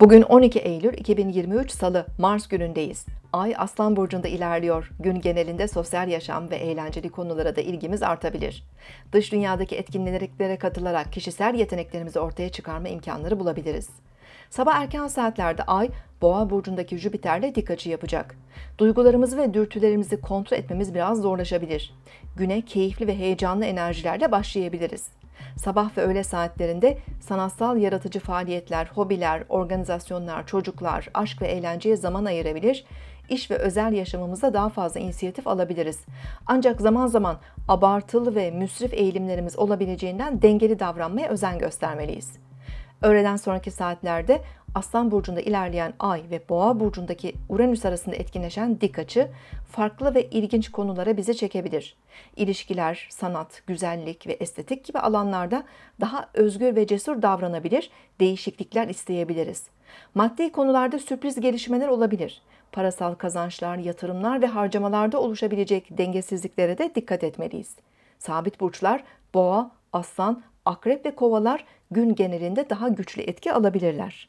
Bugün 12 Eylül 2023 Salı, Mars günündeyiz. Ay Aslan Burcu'nda ilerliyor. Gün genelinde sosyal yaşam ve eğlenceli konulara da ilgimiz artabilir. Dış dünyadaki etkinliklere katılarak kişisel yeteneklerimizi ortaya çıkarma imkanları bulabiliriz. Sabah erken saatlerde Ay, Boğa burcundaki Jüpiter'le dik açı yapacak. Duygularımızı ve dürtülerimizi kontrol etmemiz biraz zorlaşabilir. Güne keyifli ve heyecanlı enerjilerle başlayabiliriz sabah ve öğle saatlerinde sanatsal yaratıcı faaliyetler, hobiler, organizasyonlar, çocuklar, aşk ve eğlenceye zaman ayırabilir, iş ve özel yaşamımıza daha fazla inisiyatif alabiliriz. Ancak zaman zaman abartılı ve müsrif eğilimlerimiz olabileceğinden dengeli davranmaya özen göstermeliyiz. Öğleden sonraki saatlerde Aslan burcunda ilerleyen Ay ve Boğa burcundaki Uranüs arasında etkileşen dik açı farklı ve ilginç konulara bizi çekebilir. İlişkiler, sanat, güzellik ve estetik gibi alanlarda daha özgür ve cesur davranabilir, değişiklikler isteyebiliriz. Maddi konularda sürpriz gelişmeler olabilir. Parasal kazançlar, yatırımlar ve harcamalarda oluşabilecek dengesizliklere de dikkat etmeliyiz. Sabit burçlar Boğa, Aslan, Akrep ve Kovalar gün genelinde daha güçlü etki alabilirler.